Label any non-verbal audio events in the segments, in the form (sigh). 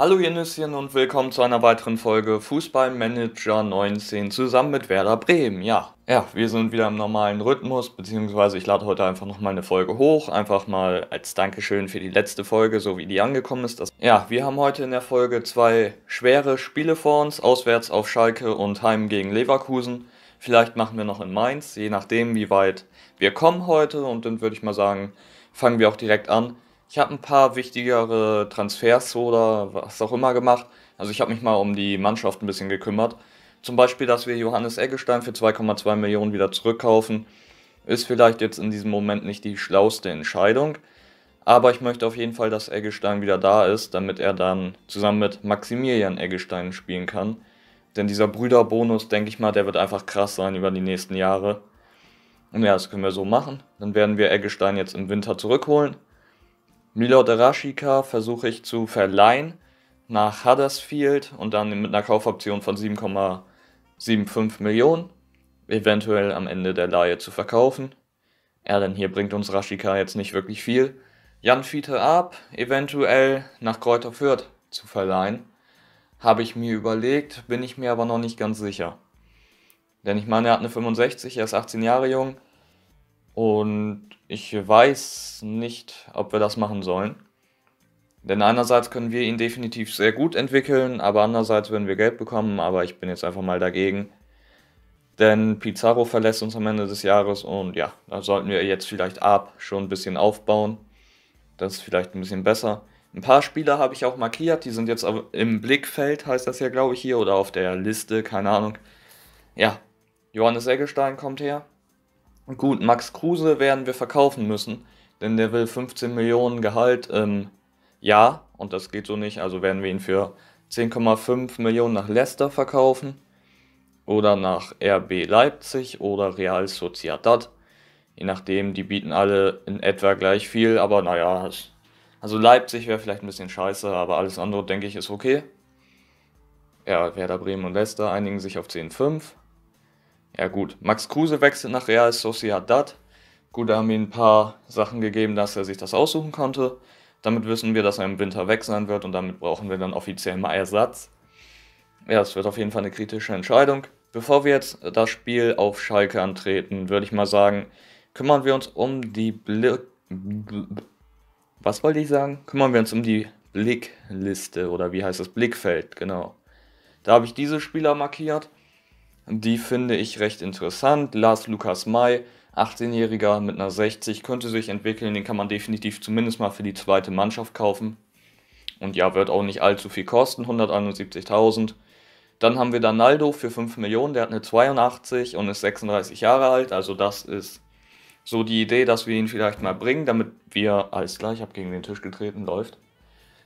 Hallo ihr Nüsschen und willkommen zu einer weiteren Folge Fußballmanager 19 zusammen mit Werder Bremen. Ja, ja, wir sind wieder im normalen Rhythmus, beziehungsweise ich lade heute einfach nochmal eine Folge hoch, einfach mal als Dankeschön für die letzte Folge, so wie die angekommen ist. Das ja, wir haben heute in der Folge zwei schwere Spiele vor uns, auswärts auf Schalke und heim gegen Leverkusen. Vielleicht machen wir noch in Mainz, je nachdem wie weit wir kommen heute und dann würde ich mal sagen, fangen wir auch direkt an. Ich habe ein paar wichtigere Transfers oder was auch immer gemacht. Also ich habe mich mal um die Mannschaft ein bisschen gekümmert. Zum Beispiel, dass wir Johannes Eggestein für 2,2 Millionen wieder zurückkaufen, ist vielleicht jetzt in diesem Moment nicht die schlauste Entscheidung. Aber ich möchte auf jeden Fall, dass Eggestein wieder da ist, damit er dann zusammen mit Maximilian Eggestein spielen kann. Denn dieser Brüderbonus, denke ich mal, der wird einfach krass sein über die nächsten Jahre. Und ja, das können wir so machen. Dann werden wir Eggestein jetzt im Winter zurückholen Milord Rashika versuche ich zu verleihen nach Huddersfield und dann mit einer Kaufoption von 7,75 Millionen eventuell am Ende der Laie zu verkaufen. Ja, denn hier bringt uns Rashika jetzt nicht wirklich viel. Jan Fiete ab, eventuell nach Kräuter Fürth zu verleihen. Habe ich mir überlegt, bin ich mir aber noch nicht ganz sicher. Denn ich meine, er hat eine 65, er ist 18 Jahre jung und ich weiß nicht, ob wir das machen sollen. Denn einerseits können wir ihn definitiv sehr gut entwickeln, aber andererseits würden wir Geld bekommen, aber ich bin jetzt einfach mal dagegen. Denn Pizarro verlässt uns am Ende des Jahres und ja, da sollten wir jetzt vielleicht ab schon ein bisschen aufbauen. Das ist vielleicht ein bisschen besser. Ein paar Spieler habe ich auch markiert, die sind jetzt im Blickfeld, heißt das ja, glaube ich, hier, oder auf der Liste, keine Ahnung. Ja, Johannes Eggestein kommt her. Gut, Max Kruse werden wir verkaufen müssen, denn der will 15 Millionen Gehalt im ähm, Jahr und das geht so nicht. Also werden wir ihn für 10,5 Millionen nach Leicester verkaufen oder nach RB Leipzig oder Real Sociedad. Je nachdem, die bieten alle in etwa gleich viel, aber naja, also Leipzig wäre vielleicht ein bisschen scheiße, aber alles andere, denke ich, ist okay. Ja, Werder Bremen und Leicester einigen sich auf 10,5. Ja gut, Max Kruse wechselt nach Real Sociedad. Gut, da haben wir ein paar Sachen gegeben, dass er sich das aussuchen konnte. Damit wissen wir, dass er im Winter weg sein wird und damit brauchen wir dann offiziell mal Ersatz. Ja, es wird auf jeden Fall eine kritische Entscheidung. Bevor wir jetzt das Spiel auf Schalke antreten, würde ich mal sagen, kümmern wir uns um die Blick... Was wollte ich sagen? Kümmern wir uns um die Blickliste oder wie heißt das? Blickfeld, genau. Da habe ich diese Spieler markiert. Die finde ich recht interessant. Lars Lukas May, 18-Jähriger mit einer 60, könnte sich entwickeln. Den kann man definitiv zumindest mal für die zweite Mannschaft kaufen. Und ja, wird auch nicht allzu viel kosten, 171.000. Dann haben wir Danaldo für 5 Millionen, der hat eine 82 und ist 36 Jahre alt. Also das ist so die Idee, dass wir ihn vielleicht mal bringen, damit wir, alles klar, ich habe gegen den Tisch getreten, läuft,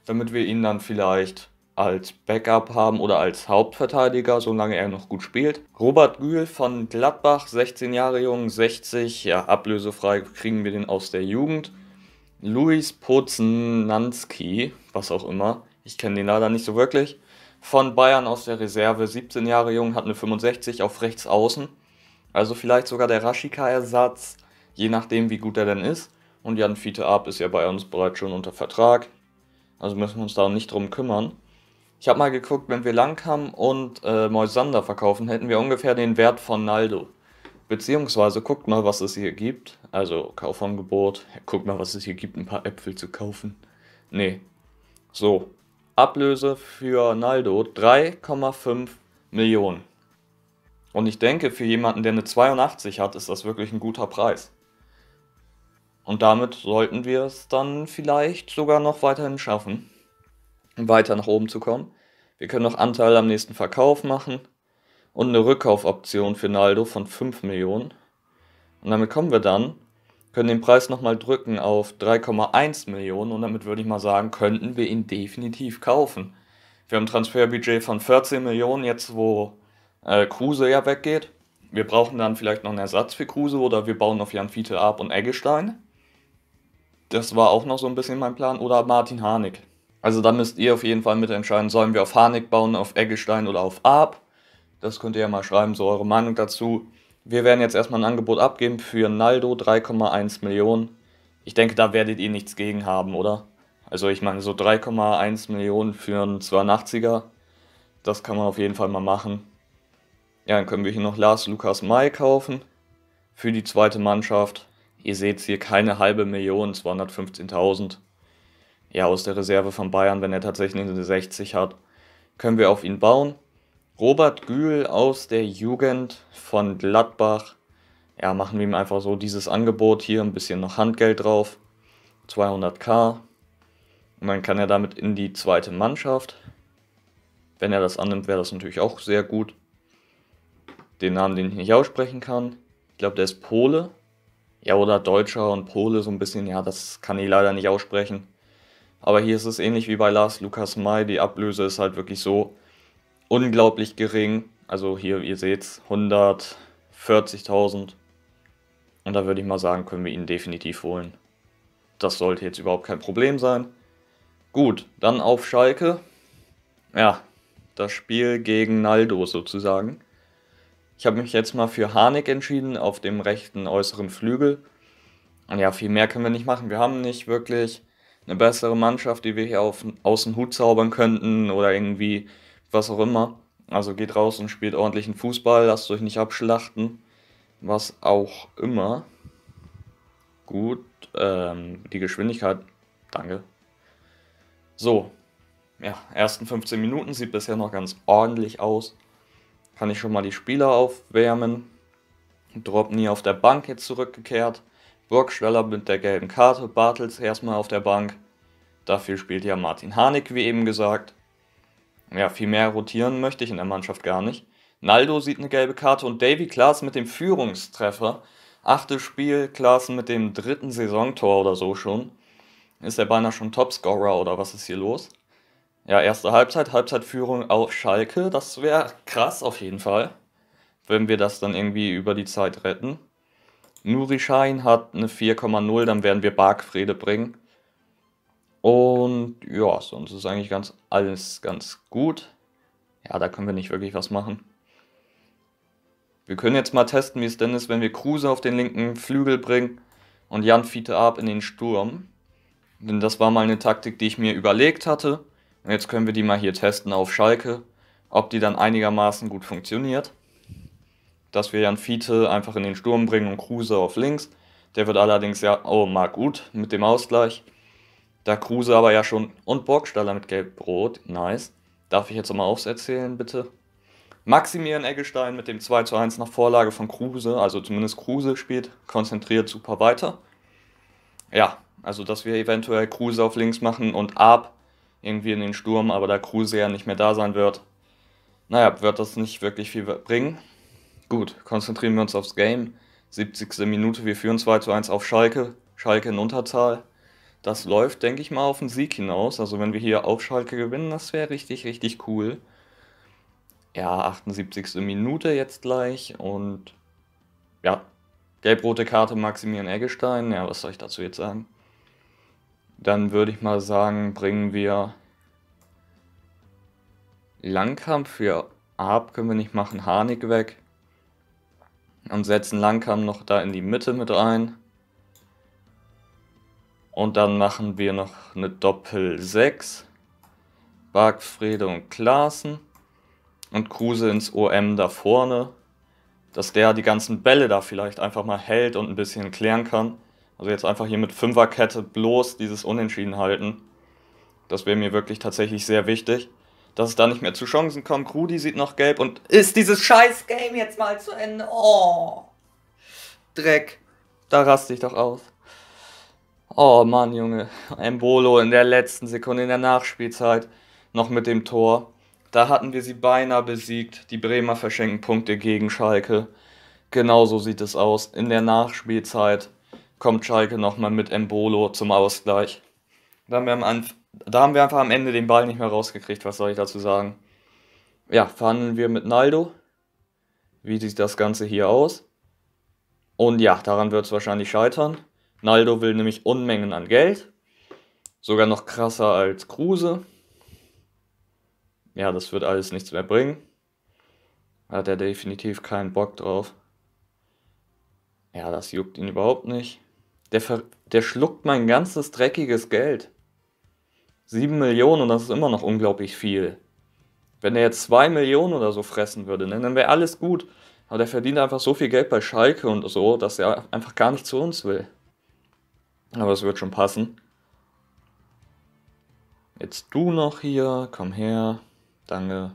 damit wir ihn dann vielleicht als Backup haben oder als Hauptverteidiger, solange er noch gut spielt. Robert Gühl von Gladbach, 16 Jahre jung, 60, ja, ablösefrei kriegen wir den aus der Jugend. Luis Poznanski, was auch immer, ich kenne den leider nicht so wirklich, von Bayern aus der Reserve, 17 Jahre jung, hat eine 65 auf rechts außen. Also vielleicht sogar der Rashika-Ersatz, je nachdem, wie gut er denn ist. Und Jan Fiete Ab ist ja bei uns bereits schon unter Vertrag. Also müssen wir uns da nicht drum kümmern. Ich habe mal geguckt, wenn wir Langkamp und äh, Moisander verkaufen, hätten wir ungefähr den Wert von Naldo. Beziehungsweise guckt mal, was es hier gibt. Also Kaufangebot. Guckt mal, was es hier gibt, ein paar Äpfel zu kaufen. Nee. So. Ablöse für Naldo 3,5 Millionen. Und ich denke, für jemanden, der eine 82 hat, ist das wirklich ein guter Preis. Und damit sollten wir es dann vielleicht sogar noch weiterhin schaffen weiter nach oben zu kommen. Wir können noch Anteil am nächsten Verkauf machen und eine Rückkaufoption für Naldo von 5 Millionen. Und damit kommen wir dann, können den Preis nochmal drücken auf 3,1 Millionen und damit würde ich mal sagen, könnten wir ihn definitiv kaufen. Wir haben ein Transferbudget von 14 Millionen, jetzt wo äh, Kruse ja weggeht. Wir brauchen dann vielleicht noch einen Ersatz für Kruse oder wir bauen auf Jan Fiete ab und Eggestein. Das war auch noch so ein bisschen mein Plan. Oder Martin Harnik. Also da müsst ihr auf jeden Fall mitentscheiden, sollen wir auf Harnik bauen, auf Eggestein oder auf Arp. Das könnt ihr ja mal schreiben, so eure Meinung dazu. Wir werden jetzt erstmal ein Angebot abgeben für Naldo 3,1 Millionen. Ich denke, da werdet ihr nichts gegen haben, oder? Also ich meine, so 3,1 Millionen für einen 82er, das kann man auf jeden Fall mal machen. Ja, dann können wir hier noch Lars Lukas Mai kaufen für die zweite Mannschaft. Ihr seht hier keine halbe Million, 215.000 ja, aus der Reserve von Bayern, wenn er tatsächlich eine 60 hat, können wir auf ihn bauen. Robert Gühl aus der Jugend von Gladbach. Ja, machen wir ihm einfach so dieses Angebot hier, ein bisschen noch Handgeld drauf. 200k. Und dann kann er damit in die zweite Mannschaft. Wenn er das annimmt, wäre das natürlich auch sehr gut. Den Namen, den ich nicht aussprechen kann. Ich glaube, der ist Pole. Ja, oder Deutscher und Pole so ein bisschen. Ja, das kann ich leider nicht aussprechen. Aber hier ist es ähnlich wie bei Lars Lukas May. Die Ablöse ist halt wirklich so unglaublich gering. Also hier, ihr seht, es, 140.000. Und da würde ich mal sagen, können wir ihn definitiv holen. Das sollte jetzt überhaupt kein Problem sein. Gut, dann auf Schalke. Ja, das Spiel gegen Naldo sozusagen. Ich habe mich jetzt mal für Harnik entschieden auf dem rechten äußeren Flügel. Und ja, viel mehr können wir nicht machen. Wir haben nicht wirklich eine bessere Mannschaft, die wir hier auf, aus dem Hut zaubern könnten oder irgendwie was auch immer. Also geht raus und spielt ordentlichen Fußball, lasst euch nicht abschlachten, was auch immer. Gut, ähm, die Geschwindigkeit, danke. So, ja, ersten 15 Minuten sieht bisher noch ganz ordentlich aus. Kann ich schon mal die Spieler aufwärmen. Drop nie auf der Bank jetzt zurückgekehrt. Burgstaller mit der gelben Karte, Bartels erstmal auf der Bank. Dafür spielt ja Martin Harnik, wie eben gesagt. Ja, viel mehr rotieren möchte ich in der Mannschaft gar nicht. Naldo sieht eine gelbe Karte und Davy Klaas mit dem Führungstreffer. Achtes Spiel, Klaas mit dem dritten Saisontor oder so schon. Ist er beinahe schon Topscorer oder was ist hier los? Ja, erste Halbzeit, Halbzeitführung auf Schalke. Das wäre krass auf jeden Fall, wenn wir das dann irgendwie über die Zeit retten. Nuri Schein hat eine 4,0, dann werden wir Barkfrede bringen. Und ja, sonst ist eigentlich ganz alles ganz gut. Ja, da können wir nicht wirklich was machen. Wir können jetzt mal testen, wie es denn ist, wenn wir Kruse auf den linken Flügel bringen und Jan Fiete Ab in den Sturm. Denn das war mal eine Taktik, die ich mir überlegt hatte. Und jetzt können wir die mal hier testen auf Schalke, ob die dann einigermaßen gut funktioniert dass wir Jan Fiete einfach in den Sturm bringen und Kruse auf links. Der wird allerdings ja, oh, mag gut mit dem Ausgleich. Da Kruse aber ja schon und Borgstaller mit Gelb-Rot, nice. Darf ich jetzt nochmal aufsetzen, bitte? Maximilian Eggestein mit dem 2 zu 1 nach Vorlage von Kruse, also zumindest Kruse spielt, konzentriert super weiter. Ja, also dass wir eventuell Kruse auf links machen und Ab irgendwie in den Sturm, aber da Kruse ja nicht mehr da sein wird, naja, wird das nicht wirklich viel bringen. Gut, konzentrieren wir uns aufs Game. 70. Minute, wir führen 2 zu 1 auf Schalke. Schalke in Unterzahl. Das läuft, denke ich mal, auf den Sieg hinaus. Also wenn wir hier auf Schalke gewinnen, das wäre richtig, richtig cool. Ja, 78. Minute jetzt gleich und ja, gelb-rote Karte Maximilian Eggestein. Ja, was soll ich dazu jetzt sagen? Dann würde ich mal sagen, bringen wir Langkampf für Arp können wir nicht machen, Harnik weg und setzen Langkamm noch da in die Mitte mit rein. Und dann machen wir noch eine Doppel 6. Bargfrede und Klaassen. Und Kruse ins OM da vorne. Dass der die ganzen Bälle da vielleicht einfach mal hält und ein bisschen klären kann. Also jetzt einfach hier mit Fünferkette bloß dieses Unentschieden halten. Das wäre mir wirklich tatsächlich sehr wichtig dass es da nicht mehr zu Chancen kommt. Rudi sieht noch gelb und ist dieses scheiß Game jetzt mal zu Ende. Oh. Dreck. Da raste ich doch aus. Oh Mann, Junge. Embolo in der letzten Sekunde, in der Nachspielzeit. Noch mit dem Tor. Da hatten wir sie beinahe besiegt. Die Bremer verschenken Punkte gegen Schalke. Genauso sieht es aus. In der Nachspielzeit kommt Schalke nochmal mit Embolo zum Ausgleich. Dann haben wir am Anfang da haben wir einfach am Ende den Ball nicht mehr rausgekriegt, was soll ich dazu sagen? Ja, verhandeln wir mit Naldo. Wie sieht das Ganze hier aus? Und ja, daran wird es wahrscheinlich scheitern. Naldo will nämlich Unmengen an Geld. Sogar noch krasser als Kruse. Ja, das wird alles nichts mehr bringen. Hat er definitiv keinen Bock drauf. Ja, das juckt ihn überhaupt nicht. Der, der schluckt mein ganzes dreckiges Geld. 7 Millionen und das ist immer noch unglaublich viel. Wenn er jetzt 2 Millionen oder so fressen würde, ne, dann wäre alles gut. Aber der verdient einfach so viel Geld bei Schalke und so, dass er einfach gar nicht zu uns will. Aber es wird schon passen. Jetzt du noch hier, komm her. Danke.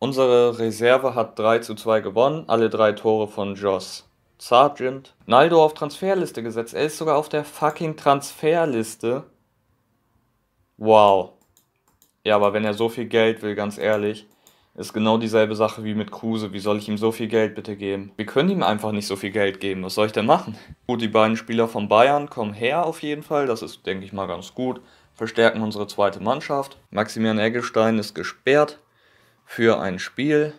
Unsere Reserve hat 3 zu 2 gewonnen, alle drei Tore von Joss. Sargent. Naldo auf Transferliste gesetzt. Er ist sogar auf der fucking Transferliste. Wow. Ja, aber wenn er so viel Geld will, ganz ehrlich, ist genau dieselbe Sache wie mit Kruse. Wie soll ich ihm so viel Geld bitte geben? Wir können ihm einfach nicht so viel Geld geben. Was soll ich denn machen? Gut, die beiden Spieler von Bayern kommen her auf jeden Fall. Das ist, denke ich mal, ganz gut. Verstärken unsere zweite Mannschaft. Maximilian Eggestein ist gesperrt für ein Spiel.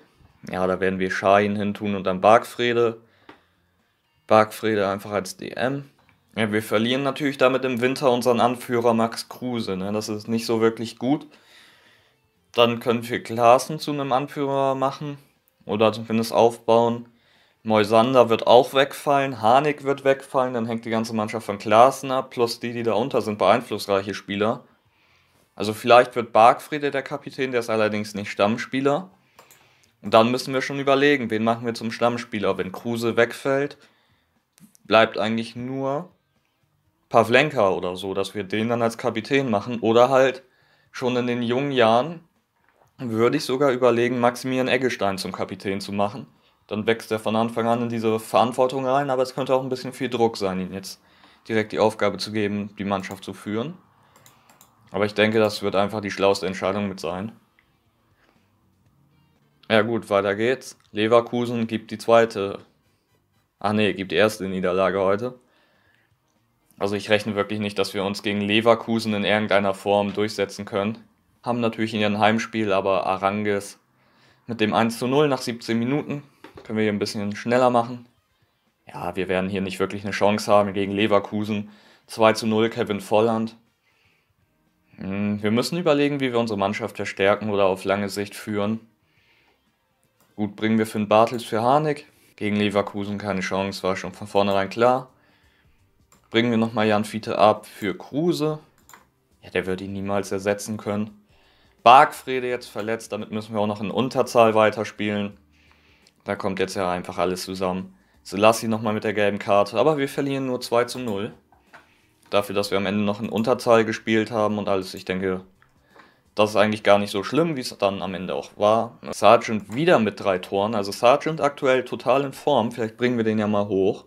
Ja, da werden wir Schein hintun und dann Barkfrede. Barkfrede einfach als DM. Ja, wir verlieren natürlich damit im Winter unseren Anführer Max Kruse. Ne? Das ist nicht so wirklich gut. Dann können wir Klaassen zu einem Anführer machen oder zumindest aufbauen. Moisander wird auch wegfallen, Harnik wird wegfallen, dann hängt die ganze Mannschaft von Klaassen ab, plus die, die da unter sind, beeinflussreiche Spieler. Also vielleicht wird Barkfriede der Kapitän, der ist allerdings nicht Stammspieler. Und dann müssen wir schon überlegen, wen machen wir zum Stammspieler. Wenn Kruse wegfällt, bleibt eigentlich nur Pavlenka oder so, dass wir den dann als Kapitän machen. Oder halt schon in den jungen Jahren würde ich sogar überlegen, Maximilian Eggestein zum Kapitän zu machen. Dann wächst er von Anfang an in diese Verantwortung rein, aber es könnte auch ein bisschen viel Druck sein, ihn jetzt direkt die Aufgabe zu geben, die Mannschaft zu führen. Aber ich denke, das wird einfach die schlauste Entscheidung mit sein. Ja gut, weiter geht's. Leverkusen gibt die zweite. Ach nee, gibt die erste Niederlage heute. Also ich rechne wirklich nicht, dass wir uns gegen Leverkusen in irgendeiner Form durchsetzen können. Haben natürlich in ihrem Heimspiel, aber Aranges mit dem 1 zu 0 nach 17 Minuten können wir hier ein bisschen schneller machen. Ja, wir werden hier nicht wirklich eine Chance haben gegen Leverkusen. 2 zu 0 Kevin Volland. Hm, wir müssen überlegen, wie wir unsere Mannschaft verstärken oder auf lange Sicht führen. Gut, bringen wir Finn Bartels für Harnik. Gegen Leverkusen keine Chance, war schon von vornherein klar bringen wir nochmal Jan Fiete ab für Kruse. Ja, der wird ihn niemals ersetzen können. Barkfrede jetzt verletzt, damit müssen wir auch noch in Unterzahl weiterspielen. Da kommt jetzt ja einfach alles zusammen. Selassie nochmal mit der gelben Karte, aber wir verlieren nur 2 zu 0. Dafür, dass wir am Ende noch in Unterzahl gespielt haben und alles, ich denke, das ist eigentlich gar nicht so schlimm, wie es dann am Ende auch war. Sargent wieder mit drei Toren, also Sargent aktuell total in Form, vielleicht bringen wir den ja mal hoch.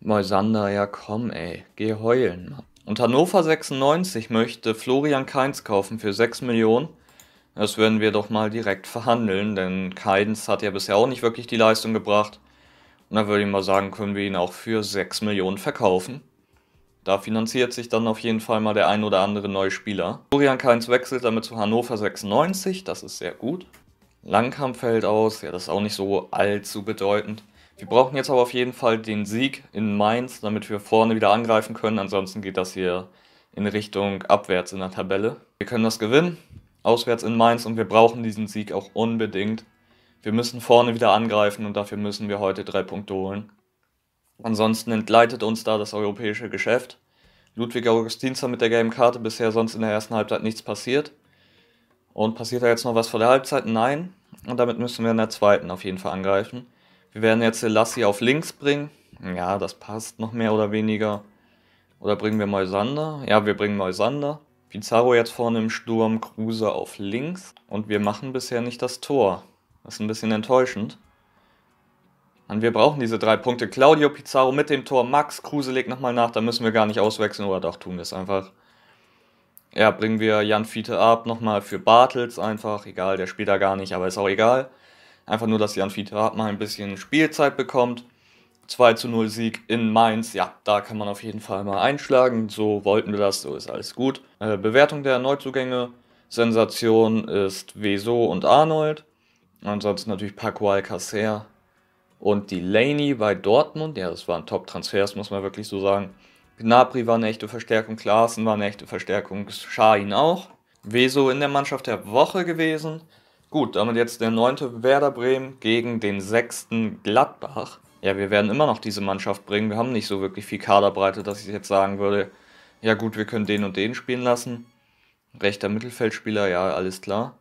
Moisander, ja komm, ey, geh heulen. Mann. Und Hannover 96 möchte Florian Kainz kaufen für 6 Millionen. Das werden wir doch mal direkt verhandeln, denn Kainz hat ja bisher auch nicht wirklich die Leistung gebracht. Und dann würde ich mal sagen, können wir ihn auch für 6 Millionen verkaufen. Da finanziert sich dann auf jeden Fall mal der ein oder andere neue Spieler. Florian Kainz wechselt damit zu Hannover 96, das ist sehr gut. Langkamp fällt aus, ja, das ist auch nicht so allzu bedeutend. Wir brauchen jetzt aber auf jeden Fall den Sieg in Mainz, damit wir vorne wieder angreifen können. Ansonsten geht das hier in Richtung abwärts in der Tabelle. Wir können das gewinnen, auswärts in Mainz und wir brauchen diesen Sieg auch unbedingt. Wir müssen vorne wieder angreifen und dafür müssen wir heute drei Punkte holen. Ansonsten entgleitet uns da das europäische Geschäft. Ludwig Augustinsson mit der gelben Karte bisher sonst in der ersten Halbzeit nichts passiert. Und passiert da jetzt noch was vor der Halbzeit? Nein. Und damit müssen wir in der zweiten auf jeden Fall angreifen. Wir werden jetzt Elassi auf links bringen. Ja, das passt noch mehr oder weniger. Oder bringen wir Moisander? Ja, wir bringen Moisander. Pizarro jetzt vorne im Sturm, Kruse auf links. Und wir machen bisher nicht das Tor. Das ist ein bisschen enttäuschend. Und wir brauchen diese drei Punkte. Claudio Pizarro mit dem Tor. Max Kruse legt nochmal nach. Da müssen wir gar nicht auswechseln. Oder doch, tun wir es einfach. Ja, bringen wir Jan Fiete ab nochmal für Bartels einfach. Egal, der spielt da gar nicht, aber ist auch egal. Einfach nur, dass die Amphitheat mal ein bisschen Spielzeit bekommt. 2 zu 0 Sieg in Mainz, ja, da kann man auf jeden Fall mal einschlagen. So wollten wir das, so ist alles gut. Äh, Bewertung der Neuzugänge, Sensation ist Weso und Arnold. Ansonsten natürlich Paco Alcacer und Delaney bei Dortmund. Ja, das waren Top-Transfers, muss man wirklich so sagen. Gnabry war eine echte Verstärkung, Klaassen war eine echte Verstärkung, Schahin auch. Weso in der Mannschaft der Woche gewesen. Gut, damit jetzt der neunte Werder Bremen gegen den sechsten Gladbach. Ja, wir werden immer noch diese Mannschaft bringen. Wir haben nicht so wirklich viel Kaderbreite, dass ich jetzt sagen würde, ja gut, wir können den und den spielen lassen. Rechter Mittelfeldspieler, ja, alles klar.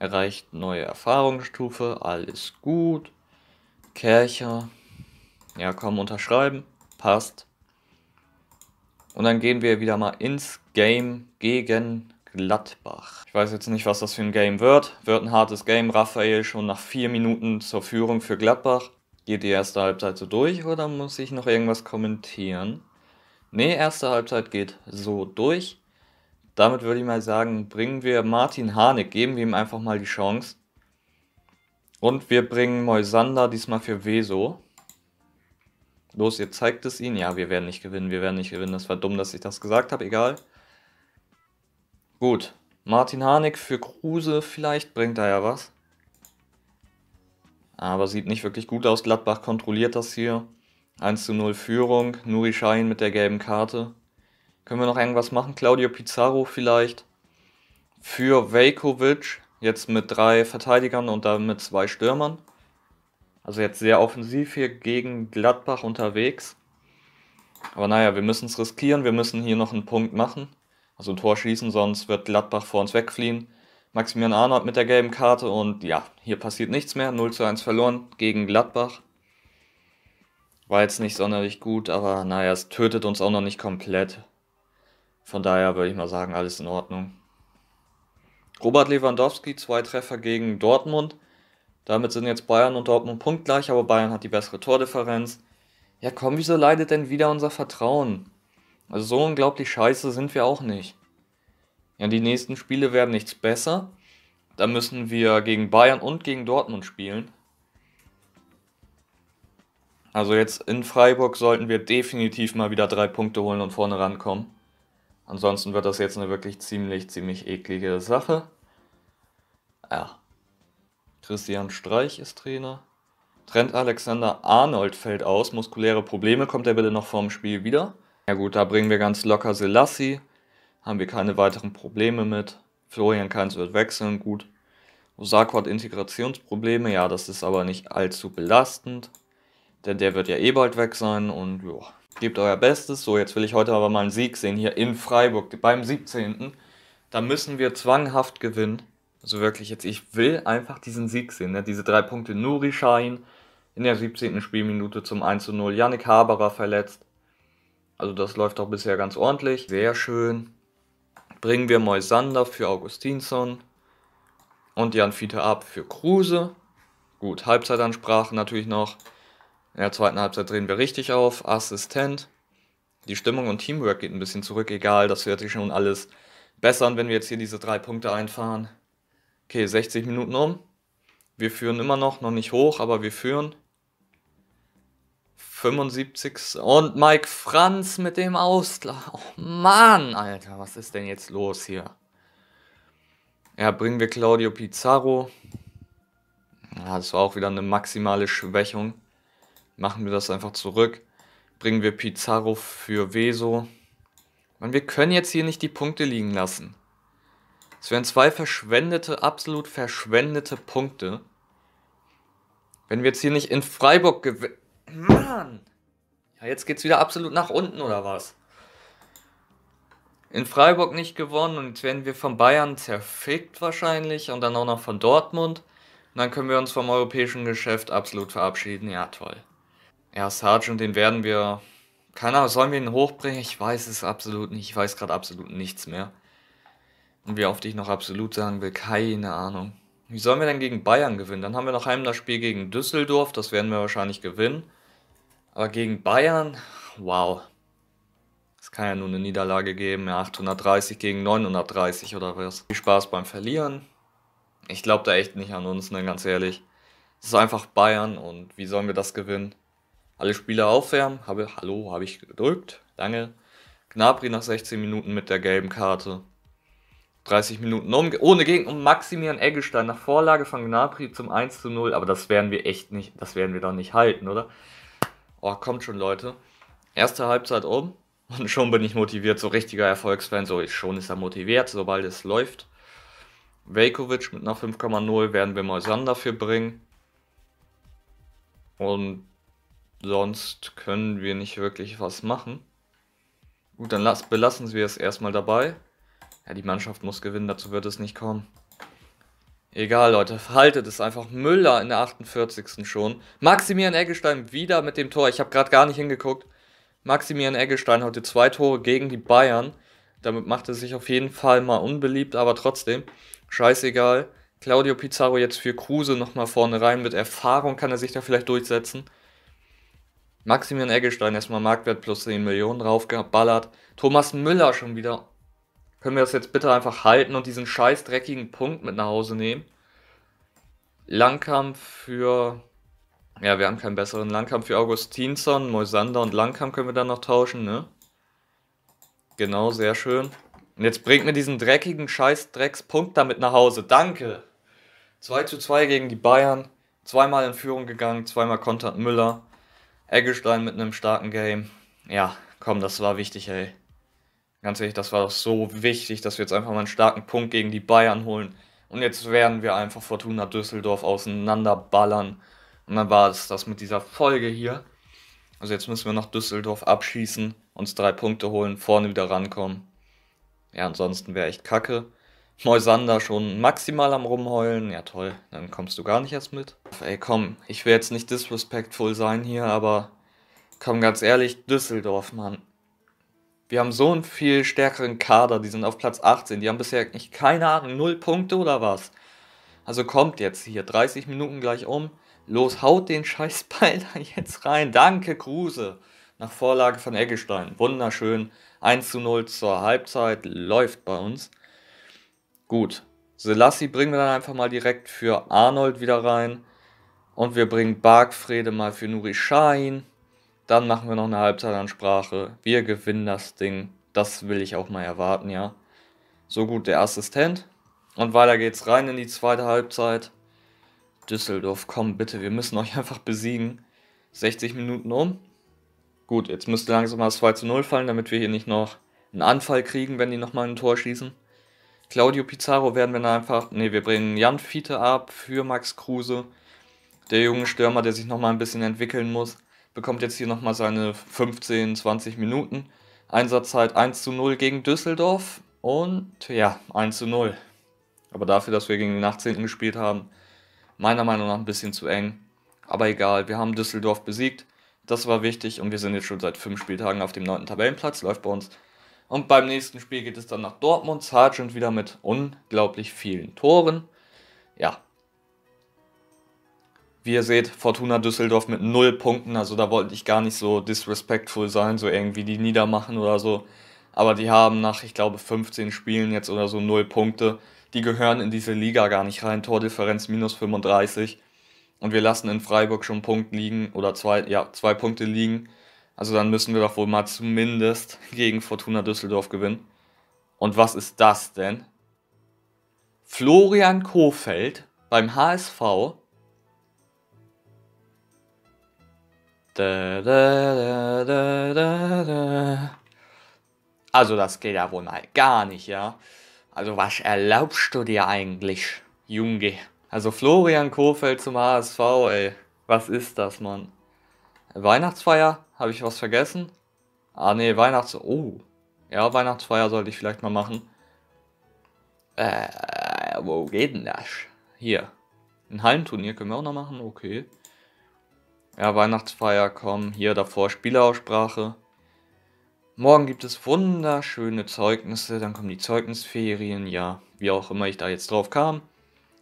Erreicht neue Erfahrungsstufe, alles gut. Kercher, ja komm, unterschreiben, passt. Und dann gehen wir wieder mal ins Game gegen Gladbach. Ich weiß jetzt nicht, was das für ein Game wird. Wird ein hartes Game. Raphael schon nach vier Minuten zur Führung für Gladbach. Geht die erste Halbzeit so durch oder muss ich noch irgendwas kommentieren? Nee, erste Halbzeit geht so durch. Damit würde ich mal sagen, bringen wir Martin Harnik, geben wir ihm einfach mal die Chance. Und wir bringen Moisander diesmal für Veso. Los, ihr zeigt es ihnen. Ja, wir werden nicht gewinnen, wir werden nicht gewinnen. Das war dumm, dass ich das gesagt habe, egal. Gut. Martin Harnik für Kruse, vielleicht bringt er ja was. Aber sieht nicht wirklich gut aus. Gladbach kontrolliert das hier. 1 zu 0 Führung. Nuri Schein mit der gelben Karte. Können wir noch irgendwas machen? Claudio Pizarro vielleicht. Für Veljkovic. Jetzt mit drei Verteidigern und dann mit zwei Stürmern. Also jetzt sehr offensiv hier gegen Gladbach unterwegs. Aber naja, wir müssen es riskieren. Wir müssen hier noch einen Punkt machen also ein Tor schießen, sonst wird Gladbach vor uns wegfliehen. Maximilian Arnold mit der gelben Karte und ja, hier passiert nichts mehr. 0 zu 1 verloren gegen Gladbach. War jetzt nicht sonderlich gut, aber naja, es tötet uns auch noch nicht komplett. Von daher würde ich mal sagen, alles in Ordnung. Robert Lewandowski, zwei Treffer gegen Dortmund. Damit sind jetzt Bayern und Dortmund punktgleich, aber Bayern hat die bessere Tordifferenz. Ja komm, wieso leidet denn wieder unser Vertrauen? Also so unglaublich scheiße sind wir auch nicht. Ja, die nächsten Spiele werden nichts besser. Da müssen wir gegen Bayern und gegen Dortmund spielen. Also jetzt in Freiburg sollten wir definitiv mal wieder drei Punkte holen und vorne rankommen. Ansonsten wird das jetzt eine wirklich ziemlich, ziemlich eklige Sache. Ja. Christian Streich ist Trainer. Trent Alexander Arnold fällt aus. Muskuläre Probleme. Kommt er bitte noch vorm Spiel wieder? Ja gut, da bringen wir ganz locker Selassie. Haben wir keine weiteren Probleme mit. Florian Kainz wird wechseln, gut. Osako hat Integrationsprobleme, ja, das ist aber nicht allzu belastend. Denn der wird ja eh bald weg sein und ja, gebt euer Bestes. So, jetzt will ich heute aber mal einen Sieg sehen hier in Freiburg beim 17. Da müssen wir zwanghaft gewinnen. Also wirklich jetzt, ich will einfach diesen Sieg sehen. Ne? Diese drei Punkte Nuri Schein in der 17. Spielminute zum 1 zu 0. Yannick Haberer verletzt. Also das läuft auch bisher ganz ordentlich. Sehr schön. Bringen wir Moisander für Augustinsson und Jan Fiete ab für Kruse. Gut, Halbzeitansprache natürlich noch. In der zweiten Halbzeit drehen wir richtig auf. Assistent. Die Stimmung und Teamwork geht ein bisschen zurück. Egal, das wird sich schon alles bessern, wenn wir jetzt hier diese drei Punkte einfahren. Okay, 60 Minuten um. Wir führen immer noch, noch nicht hoch, aber wir führen. 75. Und Mike Franz mit dem Ausgleich. Oh Mann, Alter, was ist denn jetzt los hier? Ja, bringen wir Claudio Pizarro. Ja, das war auch wieder eine maximale Schwächung. Machen wir das einfach zurück. Bringen wir Pizarro für Veso. Und wir können jetzt hier nicht die Punkte liegen lassen. Es wären zwei verschwendete, absolut verschwendete Punkte. Wenn wir jetzt hier nicht in Freiburg gewinnen. Mann! Ja, jetzt geht's wieder absolut nach unten, oder was? In Freiburg nicht gewonnen und jetzt werden wir von Bayern zerfickt wahrscheinlich und dann auch noch von Dortmund. Und dann können wir uns vom europäischen Geschäft absolut verabschieden. Ja, toll. Ja, Sargent, den werden wir. Keine Ahnung, sollen wir ihn hochbringen? Ich weiß es absolut nicht. Ich weiß gerade absolut nichts mehr. Und wie oft ich noch absolut sagen will, keine Ahnung. Wie sollen wir denn gegen Bayern gewinnen? Dann haben wir noch einmal das Spiel gegen Düsseldorf, das werden wir wahrscheinlich gewinnen. Aber gegen Bayern, wow. Es kann ja nur eine Niederlage geben. Ja, 830 gegen 930 oder was. Viel Spaß beim Verlieren. Ich glaube da echt nicht an uns, ne, ganz ehrlich. Es ist einfach Bayern und wie sollen wir das gewinnen? Alle Spieler aufwärmen. Habe, hallo, habe ich gedrückt. Lange. Gnabry nach 16 Minuten mit der gelben Karte. 30 Minuten um, ohne Gegner und Maximilian Eggestein nach Vorlage von Gnabry zum 1 zu 0. Aber das werden wir echt nicht, das werden wir doch nicht halten, oder? oh, kommt schon Leute. Erste Halbzeit um und schon bin ich motiviert, so richtiger Erfolgsfan, so ich, schon ist er motiviert, sobald es läuft. Velkovic mit einer 5,0 werden wir mal Sand dafür bringen. Und sonst können wir nicht wirklich was machen. Gut, dann belassen wir es erstmal dabei. Ja, die Mannschaft muss gewinnen, dazu wird es nicht kommen. Egal, Leute, haltet es einfach. Müller in der 48. schon. Maximilian Eggestein wieder mit dem Tor. Ich habe gerade gar nicht hingeguckt. Maximilian Eggestein heute zwei Tore gegen die Bayern. Damit macht er sich auf jeden Fall mal unbeliebt, aber trotzdem, scheißegal. Claudio Pizarro jetzt für Kruse nochmal vorne rein. Mit Erfahrung kann er sich da vielleicht durchsetzen. Maximilian Eggestein erstmal Marktwert plus 10 Millionen draufgeballert. Thomas Müller schon wieder können wir das jetzt bitte einfach halten und diesen scheiß dreckigen Punkt mit nach Hause nehmen? Langkampf für. Ja, wir haben keinen besseren. Langkampf für Augustinsson, Moisander und Langkampf können wir dann noch tauschen, ne? Genau, sehr schön. Und jetzt bringt mir diesen dreckigen Scheiß-Drecks-Punkt damit nach Hause. Danke! 2 zu 2 gegen die Bayern. Zweimal in Führung gegangen, zweimal kontert Müller. Eggestein mit einem starken Game. Ja, komm, das war wichtig, ey. Ganz ehrlich, das war so wichtig, dass wir jetzt einfach mal einen starken Punkt gegen die Bayern holen. Und jetzt werden wir einfach Fortuna Düsseldorf auseinanderballern. Und dann war es das mit dieser Folge hier. Also jetzt müssen wir noch Düsseldorf abschießen, uns drei Punkte holen, vorne wieder rankommen. Ja, ansonsten wäre echt kacke. Moisander schon maximal am Rumheulen. Ja, toll, dann kommst du gar nicht erst mit. Ey, komm, ich will jetzt nicht disrespectful sein hier, aber komm, ganz ehrlich, Düsseldorf, Mann. Wir haben so einen viel stärkeren Kader, die sind auf Platz 18, die haben bisher nicht keine Ahnung, null Punkte oder was. Also kommt jetzt hier, 30 Minuten gleich um. Los, haut den Scheißball da jetzt rein. Danke, Kruse. Nach Vorlage von Eggestein. Wunderschön. 1 zu 0 zur Halbzeit. Läuft bei uns. Gut. Selassie bringen wir dann einfach mal direkt für Arnold wieder rein. Und wir bringen Bargfrede mal für Nuri Schein. Dann machen wir noch eine Halbzeitansprache. Wir gewinnen das Ding. Das will ich auch mal erwarten, ja. So gut der Assistent. Und weiter geht's rein in die zweite Halbzeit. Düsseldorf, komm bitte, wir müssen (laughs) euch einfach besiegen. 60 Minuten um. Gut, jetzt müsste langsam mal 2 zu 0 fallen, damit wir hier nicht noch einen Anfall kriegen, wenn die nochmal ein Tor schießen. Claudio Pizarro werden wir dann einfach. Ne, wir bringen Jan Fiete ab für Max Kruse. Der junge Stürmer, der sich nochmal ein bisschen entwickeln muss bekommt jetzt hier nochmal seine 15, 20 Minuten. Einsatzzeit halt 1 zu 0 gegen Düsseldorf und ja, 1 zu 0. Aber dafür, dass wir gegen den 18. gespielt haben, meiner Meinung nach ein bisschen zu eng. Aber egal, wir haben Düsseldorf besiegt. Das war wichtig und wir sind jetzt schon seit 5 Spieltagen auf dem 9. Tabellenplatz, läuft bei uns. Und beim nächsten Spiel geht es dann nach Dortmund. Sargent wieder mit unglaublich vielen Toren. Ja, wie ihr seht, Fortuna Düsseldorf mit null Punkten. Also da wollte ich gar nicht so disrespectful sein, so irgendwie die niedermachen oder so. Aber die haben nach, ich glaube, 15 Spielen jetzt oder so null Punkte. Die gehören in diese Liga gar nicht rein. Tordifferenz minus 35. Und wir lassen in Freiburg schon Punkt liegen oder zwei, ja, zwei Punkte liegen. Also dann müssen wir doch wohl mal zumindest (laughs) gegen Fortuna Düsseldorf gewinnen. Und was ist das denn? Florian Kofeld beim HSV Da, da, da, also das geht ja wohl mal gar nicht, ja. Also was erlaubst du dir eigentlich, Junge? Also Florian Kofeld zum HSV, ey. Was ist das, Mann? Weihnachtsfeier? Habe ich was vergessen? Ah, ne, Weihnachts... Oh. Ja, Weihnachtsfeier sollte ich vielleicht mal machen. Äh, wo geht denn das? Hier. Ein Hallenturnier können wir auch noch machen, okay. Ja, Weihnachtsfeier, kommen, hier davor Spieleraussprache. Morgen gibt es wunderschöne Zeugnisse, dann kommen die Zeugnisferien, ja, wie auch immer ich da jetzt drauf kam.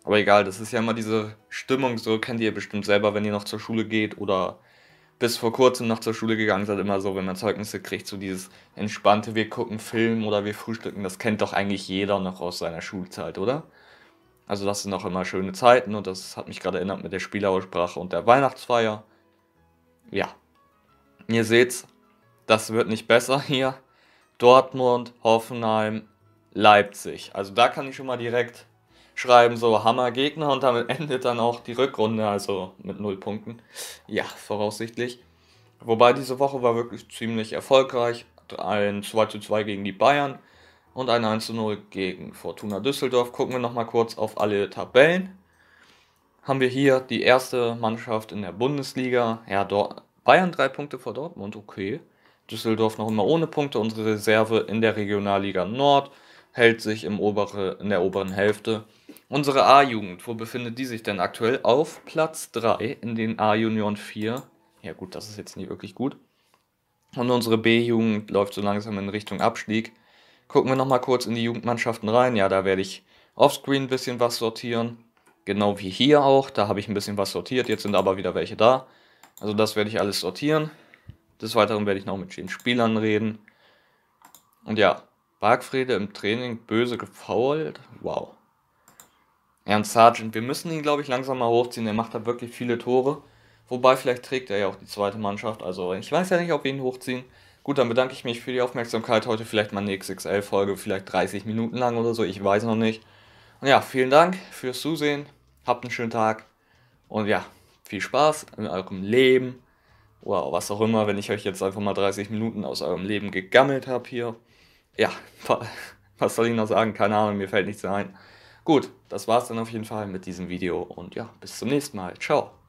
Aber egal, das ist ja immer diese Stimmung, so kennt ihr bestimmt selber, wenn ihr noch zur Schule geht oder bis vor kurzem noch zur Schule gegangen seid, immer so, wenn man Zeugnisse kriegt, so dieses entspannte, wir gucken Film oder wir frühstücken, das kennt doch eigentlich jeder noch aus seiner Schulzeit, oder? Also das sind auch immer schöne Zeiten und das hat mich gerade erinnert mit der Spielaussprache und der Weihnachtsfeier ja, ihr seht's, das wird nicht besser hier. Dortmund, Hoffenheim, Leipzig. Also da kann ich schon mal direkt schreiben, so Hammer Gegner und damit (laughs) endet dann auch die Rückrunde, also mit null Punkten. Ja, voraussichtlich. Wobei diese Woche war wirklich ziemlich erfolgreich. Ein 2:2 gegen die Bayern und ein 1:0 gegen Fortuna Düsseldorf. Gucken wir nochmal kurz auf alle Tabellen haben wir hier die erste Mannschaft in der Bundesliga. Ja, Dor Bayern drei Punkte vor Dortmund, okay. Düsseldorf noch immer ohne Punkte. Unsere Reserve in der Regionalliga Nord hält sich im obere, in der oberen Hälfte. Unsere A-Jugend, wo befindet die sich denn aktuell? Auf Platz 3 in den A-Junioren 4. Ja gut, das ist jetzt nicht wirklich gut. Und unsere B-Jugend läuft so langsam in Richtung Abstieg. Gucken wir nochmal kurz in die Jugendmannschaften rein. Ja, da werde ich offscreen ein bisschen was sortieren. Genau wie hier auch. Da habe ich ein bisschen was sortiert. Jetzt sind aber wieder welche da. Also das werde ich alles sortieren. Des Weiteren werde ich noch mit den Spielern reden. Und ja, Bargfrede im Training böse gefault. Wow. Ernst Sargent, wir müssen ihn, glaube ich, langsam mal hochziehen. Er macht da wirklich viele Tore. Wobei, vielleicht trägt er ja auch die zweite Mannschaft. Also, ich weiß ja nicht, ob wir ihn hochziehen. Gut, dann bedanke ich mich für die Aufmerksamkeit. Heute vielleicht mal eine XXL-Folge, vielleicht 30 Minuten lang oder so. Ich weiß noch nicht. Und ja, vielen Dank fürs Zusehen habt einen schönen Tag und ja, viel Spaß in eurem Leben oder wow, was auch immer, wenn ich euch jetzt einfach mal 30 Minuten aus eurem Leben gegammelt habe hier. Ja, (laughs) was soll ich noch sagen? Keine Ahnung, mir fällt nichts ein. Gut, das war's dann auf jeden Fall mit diesem Video und ja, bis zum nächsten Mal. Ciao.